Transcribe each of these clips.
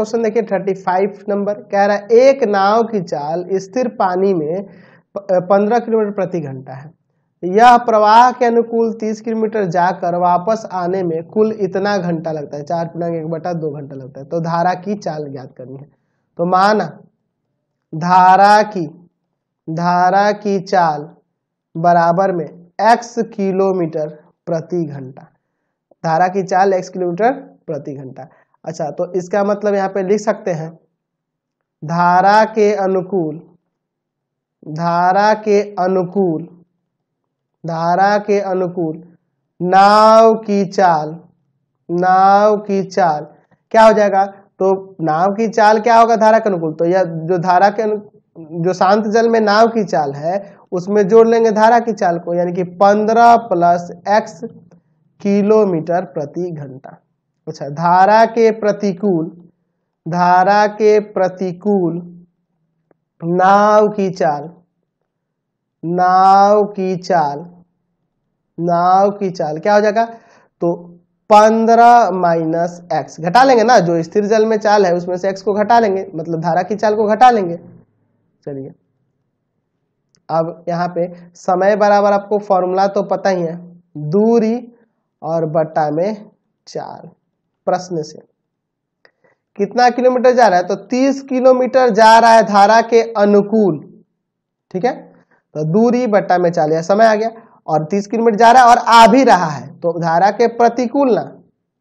question देखिए thirty five number कह रहा है एक नाव की चाल स्थिर पानी में पंद्रह किलोमीटर प्रति घंटा है यह प्रवाह के अनुकूल 30 किलोमीटर जाकर वापस आने में कुल इतना घंटा लगता है चार पूर्णांक एक बटा दो घंटा लगता है तो धारा की चाल ज्ञात करनी है तो माना धारा की धारा की चाल बराबर में x किलोमीटर प्रति घंटा धारा की चाल x किलोमीटर प्रति घंटा अच्छा तो इसका मतलब यहाँ पे लिख सकते हैं धारा के अनुकूल धारा के अनुकूल धारा के अनुकूल नाव की चाल नाव की चाल क्या हो जाएगा तो नाव की चाल क्या होगा धारा के अनुकूल तो यह जो धारा के जो शांत जल में नाव की चाल है उसमें जोड़ लेंगे धारा की चाल को यानी कि पंद्रह प्लस एक्स किलोमीटर प्रति घंटा अच्छा धारा के प्रतिकूल धारा के प्रतिकूल नाव की चाल नाव की चाल नाव की चाल क्या हो जाएगा तो पंद्रह माइनस एक्स घटा लेंगे ना जो स्थिर जल में चाल है उसमें से एक्स को घटा लेंगे मतलब धारा की चाल को घटा लेंगे चलिए अब यहाँ पे समय बराबर आपको फॉर्मूला तो पता ही है दूरी और बट्टा में चाल प्रश्न से कितना किलोमीटर जा रहा है तो 30 किलोमीटर जा रहा है धारा के अनुकूल ठीक है तो दूरी बट्टा में चाल समय आ गया और 30 किलोमीटर जा रहा है और आ भी रहा है तो धारा के प्रतिकूल ना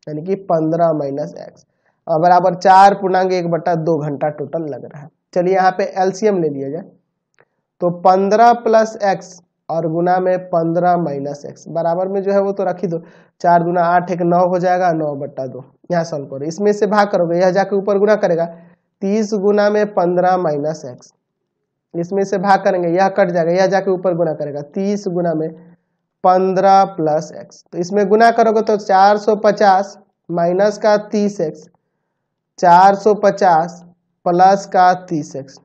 यानी कि 15 माइनस एक्स और बराबर चार पूर्णांग एक बट्टा दो घंटा टोटल लग रहा है चलिए यहां पे एलसीएम ले लिया जाए तो 15 प्लस एक्स और गुना में पंद्रह माइनस एक्स बराबर में जो है वो तो रख ही दो चार गुना आठ एक नौ हो जाएगा नौ बट्टा दो यहाँ सॉल्व करो इसमें से भाग करोगे यह जाके ऊपर गुना करेगा तीस गुना में पंद्रह माइनस एक्स इसमें से भाग करेंगे यह कट जाएगा यह जाके ऊपर गुना करेगा तीस गुना में पंद्रह प्लस एक्स तो इसमें गुना करोगे तो चार सौ पचास माइनस का तीस एक्स चार सौ पचास प्लस का तीस एक्स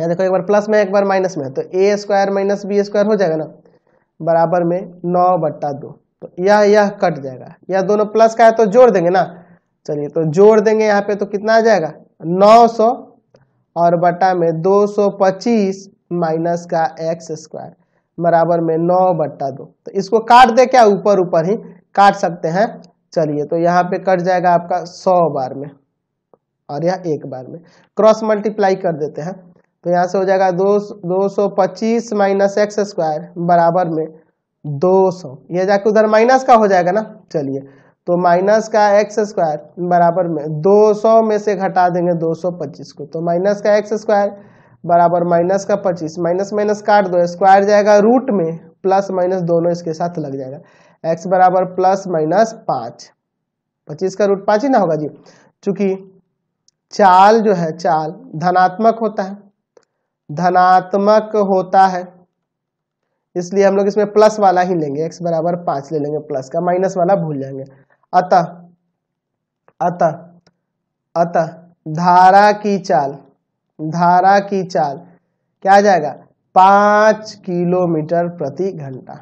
यहाँ देखो एक बार प्लस में एक बार माइनस में तो A square minus B square हो जाएगा ना बराबर में नौ बट्टा दो तो यह यह कट जाएगा यह दोनों प्लस का है तो जोड़ देंगे ना चलिए तो जोड़ देंगे यहाँ पे तो कितना आ जाएगा नौ सौ और बट्टा में दो सौ पच्चीस माइनस का एक्स स्क्वायर बराबर में नौ बट्टा दो तो इसको काट दे क्या ऊपर ऊपर ही काट सकते हैं चलिए तो यहाँ पे कट जाएगा आपका सौ बार में और यह एक बार में क्रॉस मल्टीप्लाई कर देते हैं तो यहाँ से हो जाएगा दो दो सौ पच्चीस माइनस एक्स स्क्वायर बराबर में दो सौ यह जाके उधर माइनस का हो जाएगा ना चलिए तो माइनस का एक्स स्क्वायर बराबर में दो सौ में से घटा देंगे दो सौ पच्चीस को तो माइनस का एक्स स्क्वायर बराबर माइनस का पच्चीस माइनस माइनस काट दो स्क्वायर जाएगा रूट में प्लस माइनस दोनों इसके साथ लग जाएगा एक्स बराबर प्लस माइनस पाँच पच्चीस का रूट पाँच ही ना होगा जी चूंकि चाल जो है चाल धनात्मक होता है धनात्मक होता है इसलिए हम लोग इसमें प्लस वाला ही लेंगे एक्स बराबर पांच ले लेंगे प्लस का माइनस वाला भूल जाएंगे अतः अतः अतः धारा की चाल धारा की चाल क्या आ जाएगा पांच किलोमीटर प्रति घंटा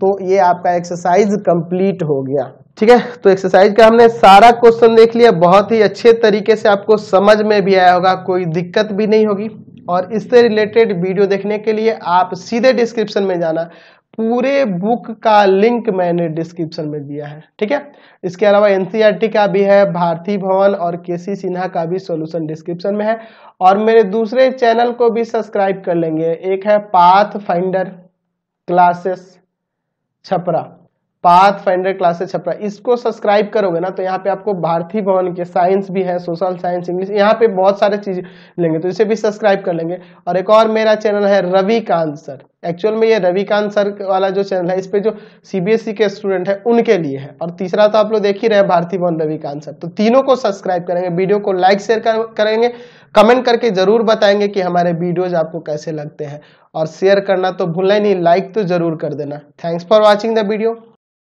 तो ये आपका एक्सरसाइज कंप्लीट हो गया ठीक है तो एक्सरसाइज का हमने सारा क्वेश्चन देख लिया बहुत ही अच्छे तरीके से आपको समझ में भी आया होगा कोई दिक्कत भी नहीं होगी और इससे रिलेटेड वीडियो देखने के लिए आप सीधे डिस्क्रिप्शन में जाना पूरे बुक का लिंक मैंने डिस्क्रिप्शन में दिया है ठीक है इसके अलावा एनसीईआरटी e का भी है भारती भवन और केसी सिन्हा का भी सॉल्यूशन डिस्क्रिप्शन में है और मेरे दूसरे चैनल को भी सब्सक्राइब कर लेंगे एक है path finder classes Chhapra path finder classes Chhapra इसको सब्सक्राइब करोगे ना तो यहाँ पे आपको भारती भवन के साइंस भी है सोशल साइंस इंग्लिश यहाँ पे बहुत सारे चीज लेंगे तो इसे भी सब्सक्राइब कर लेंगे और एक और मेरा चैनल है रविकांत सर एक्चुअल में ये रविकांत सर वाला जो चैनल है इस पर जो सीबीएसई e के स्टूडेंट है उनके लिए है और तीसरा तो आप लोग देख ही रहे भारती भवन रविकांत सर तो तीनों को सब्सक्राइब करेंगे वीडियो को लाइक शेयर करेंगे कमेंट करके जरूर बताएंगे कि हमारे वीडियोज आपको कैसे लगते हैं और शेयर करना तो भूलना ही नहीं लाइक तो जरूर कर देना thanks for watching the video